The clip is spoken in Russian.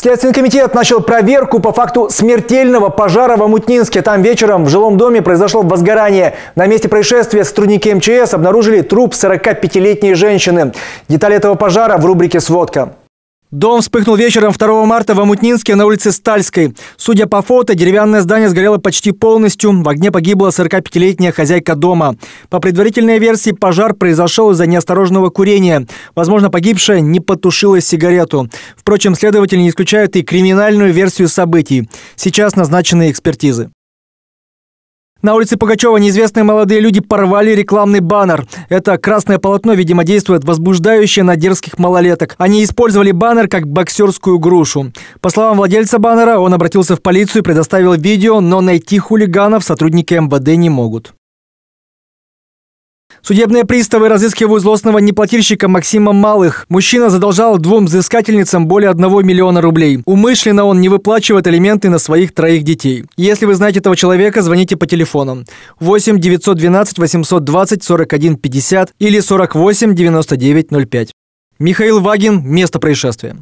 Следственный комитет начал проверку по факту смертельного пожара в Амутнинске. Там вечером в жилом доме произошло возгорание. На месте происшествия сотрудники МЧС обнаружили труп 45-летней женщины. Детали этого пожара в рубрике «Сводка». Дом вспыхнул вечером 2 марта в Амутнинске на улице Стальской. Судя по фото, деревянное здание сгорело почти полностью. В огне погибла 45-летняя хозяйка дома. По предварительной версии, пожар произошел из-за неосторожного курения. Возможно, погибшая не потушила сигарету. Впрочем, следователи не исключают и криминальную версию событий. Сейчас назначены экспертизы. На улице Пугачева неизвестные молодые люди порвали рекламный баннер. Это красное полотно, видимо, действует возбуждающе на дерзких малолеток. Они использовали баннер как боксерскую грушу. По словам владельца баннера, он обратился в полицию и предоставил видео, но найти хулиганов сотрудники МВД не могут. Судебные приставы разыскивают злостного неплательщика Максима Малых. Мужчина задолжал двум взыскательницам более 1 миллиона рублей. Умышленно он не выплачивает элементы на своих троих детей. Если вы знаете этого человека, звоните по телефону 8 912 820 41 50 или 48 99 05. Михаил Вагин. Место происшествия.